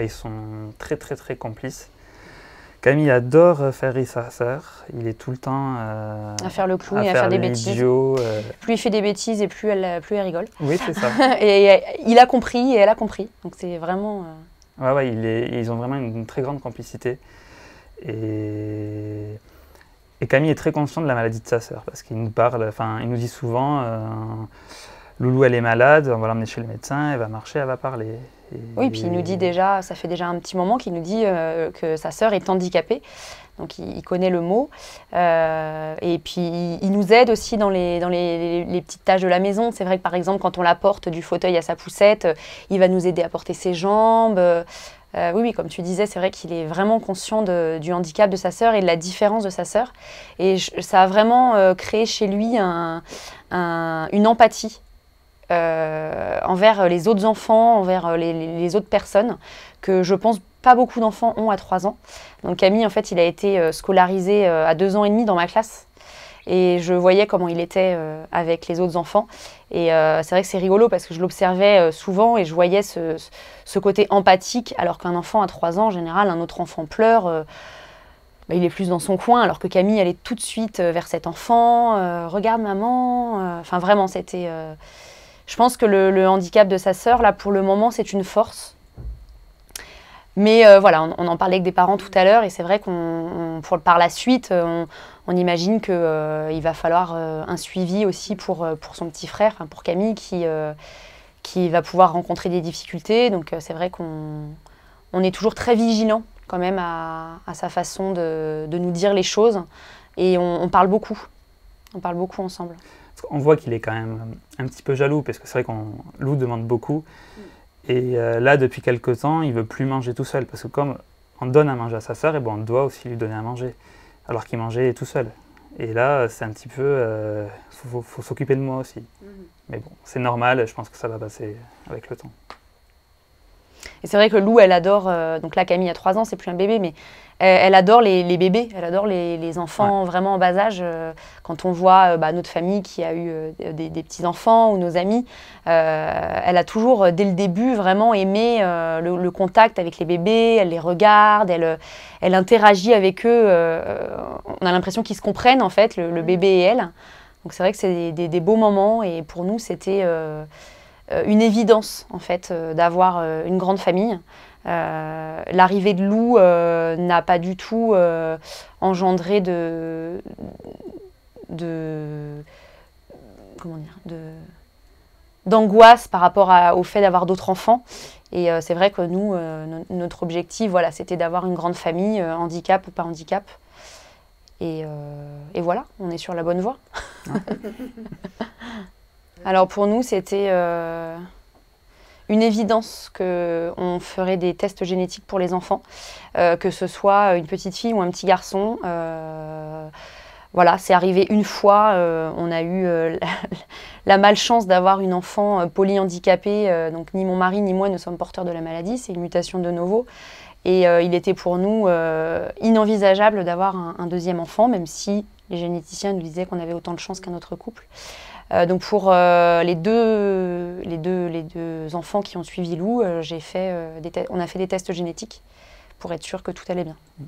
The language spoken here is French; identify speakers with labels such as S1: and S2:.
S1: Ah, ils sont très très très complices. Camille adore faire rire sa sœur. Il est tout le temps euh, à faire le clou et à faire, des bêtises. Euh.
S2: Plus il fait des bêtises et plus elle, plus elle rigole. Oui, c'est ça. et il a compris et elle a compris. Donc c'est vraiment.
S1: Euh, ouais, ouais ils ont vraiment une, très grande complicité. Et... et Camille est très conscient de la maladie de sa sœur parce qu'il nous parle, enfin, il nous dit souvent. Loulou, elle est malade, on va l'emmener chez le médecin, elle va marcher, elle va parler. Oui, puis il nous dit
S2: déjà, ça fait déjà un petit moment qu'il nous dit euh, que sa sœur est handicapée. Donc il, connaît le mot. Euh, et puis il, nous aide aussi dans les, dans les, les petites tâches de la maison. C'est vrai que par exemple, quand on la porte du fauteuil à sa poussette, euh, il va nous aider à porter ses jambes. oui, oui, comme tu disais, c'est vrai qu'il est vraiment conscient du handicap de sa sœur et de la différence de sa sœur. Et ça a vraiment créé chez lui une empathie euh, envers les autres enfants, envers euh, les, autres personnes, que je pense pas beaucoup d'enfants ont à 3 ans. Donc Camille, en fait, il a été euh, scolarisé à 2 ans et demi dans ma classe. Et je voyais comment il était avec les autres enfants. Et c'est vrai que c'est rigolo parce que je l'observais souvent et je voyais ce, côté empathique, alors qu'un enfant à 3 ans, en général, un autre enfant pleure. Bah, il est plus dans son coin, alors que Camille allait tout de suite vers cet enfant, regarde maman, enfin vraiment c'était... Je pense que le, handicap de sa sœur, là, pour le moment, c'est une force. Mais euh, voilà, on, en parlait avec des parents tout à l'heure, et c'est vrai qu'on, par la suite, euh, on, imagine qu'il euh, va falloir un suivi aussi pour, pour son petit frère, pour Camille, qui, qui va pouvoir rencontrer des difficultés. Donc c'est vrai qu'on on est toujours très vigilant quand même à, sa façon de, de, nous dire les choses, et on parle beaucoup. On parle beaucoup ensemble.
S1: On voit qu'il est quand même euh, un petit peu jaloux parce que c'est vrai qu'on Lou demande beaucoup. Mm. Et euh, là, depuis quelques temps, il veut plus manger tout seul parce que comme on donne à manger à sa sœur, et ben, on doit aussi lui donner à manger alors qu'il mangeait tout seul. Et là, c'est un petit peu, Il euh, faut, s'occuper de moi aussi. Mm. Mais bon, c'est normal. Je pense que ça va passer avec le temps.
S2: Et c'est vrai que Lou, elle adore, euh, donc là Camille a 3 ans, c'est plus un bébé, mais euh, elle, adore les, bébés, elle adore les, enfants vraiment en bas âge. Euh, quand on voit bah, notre famille qui a eu des, petits-enfants ou nos amis, elle a toujours, dès le début, vraiment aimé le, contact avec les bébés, elle les regarde, elle, elle interagit avec eux. on a l'impression qu'ils se comprennent en fait, le, bébé et elle. Donc c'est vrai que c'est des, beaux moments et pour nous c'était euh, une évidence en fait euh, d'avoir euh, une grande famille. l'arrivée de Lou n'a pas du tout engendré de, de comment dire d'angoisse par rapport au fait d'avoir d'autres enfants. Et c'est vrai que nous, notre objectif, voilà, c'était d'avoir une grande famille, handicap ou pas handicap. Et, et voilà, on est sur la bonne voie. Alors pour nous, c'était euh, une évidence qu'on ferait des tests génétiques pour les enfants, euh, que ce soit une petite fille ou un petit garçon. Euh, voilà, c'est arrivé une fois, on a eu la, malchance d'avoir une enfant polyhandicapé. donc ni mon mari ni moi ne sommes porteurs de la maladie, c'est une mutation de nouveau. Et il était pour nous inenvisageable d'avoir un, un deuxième enfant, même si les généticiens nous disaient qu'on avait autant de chance qu'un autre couple. Euh, donc pour euh, les, deux, enfants qui ont suivi Lou, euh, on a fait des tests génétiques pour être sûr que tout allait bien. Mm.